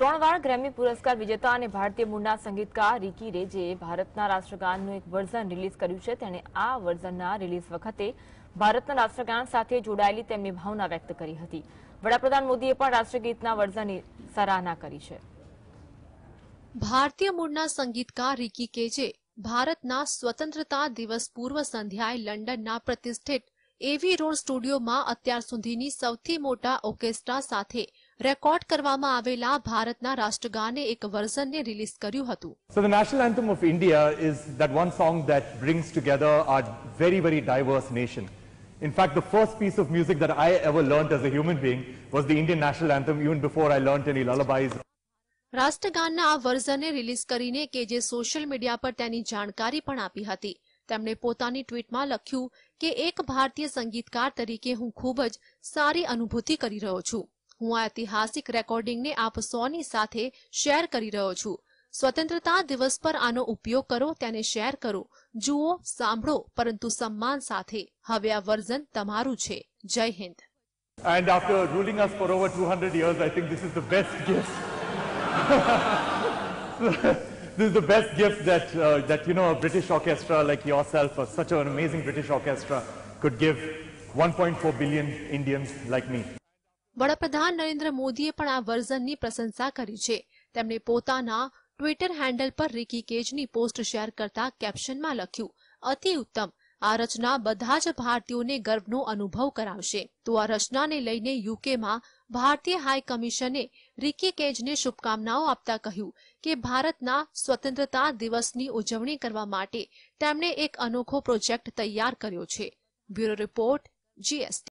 ત્રણ વાર ગ્રેમી પુરસ્કાર વિજેતા અને ભારતીય મૂળના સંગીતકાર રિકી રે જે ભારતના રાષ્ટ્રગાનનું એક વર્ઝન રિલીઝ કર્યું છે તેણે આ વર્ઝનના રિલીઝ વખતે ભારતના રાષ્ટ્રગાન સાથે જોડાયેલી તેમની ભાવના વ્યક્ત કરી હતી વડાપ્રધાન મોદીએ પણ રાષ્ટ્રગીતના વર્ઝનની સરાહના કરી છે ભારતીય મૂળના સંગીતકાર રિકી કેજે ભારતના સ્વતંત્રતા દિવસ પૂર્વ સંધ્યાએ લંડનના પ્રતિષ્ઠિત એવી રોડ સ્ટુડિયોમાં અત્યાર સુધીની સૌથી મોટા ઓર્કેસ્ટ્રા સાથે રેકોર્ડ કરવામાં આવેલા ભારતના રાષ્ટ્રગાને એક વર્ઝનને રિલીઝ કર્યું હતું so the national anthem of India is that one song that brings together are very very diverse nation In fact, the first piece of music that I ever learnt as a human being was the Indian national anthem even before I learnt any lullabies. રાષ્ટ્રગાનના આ વર્ઝનને release કરીને કે જે social media પર તેની જાણકારી પણ આપી હતી તેમણે પોતાની ટ્વીટમાં લખ્યું કે એક ભારતીય સંગીતકાર તરીકે હું ખૂબ જ સારી અનુભૂતિ કરી રહ્યો છું હું આ ઐતિહાસિક રેકોર્ડિંગને આપ સૌની સાથે શેર કરી રહ્યો છું સ્વતંત્રતા દિવસ પર આનો ઉપયોગ કરો તેને શેર કરો જુઓ સાંભળો પરંતુ સન્માન સાથે હવે આ વર્ઝન તમારું છે જય Hind And after ruling us for over 200 years, I think this is the best gift. this is the best gift that, uh, that, you know, a British orchestra like yourself or such an amazing British orchestra could give 1.4 billion Indians like me. વડાપ્રધાન નરેન્દ્ર મોદીએ પણ આ વર્ઝનની પ્રશંસા કરી છે તેમણે પોતાના Twitter handle પર રિકી કેજની પોસ્ટ શેર કરતા કેપ્શનમાં લખ્યું અતિ ઉત્તમ આ રચના બધા જ ભારતીયોને ગર્વનો અનુભવ કરાવશે તો આ રચનાને લઈને યુકેમાં ભારતીય હાઈ કમિશને રિકી કેજને શુભકામનાઓ આપતા કહ્યું કે ભારતના સ્વતંત્રતા દિવસની ઉજવણી કરવા માટે તેમણે એક અનોખો પ્રોજેક્ટ તૈયાર કર્યો છે બ્યુરો રિપોર્ટ જીએસટી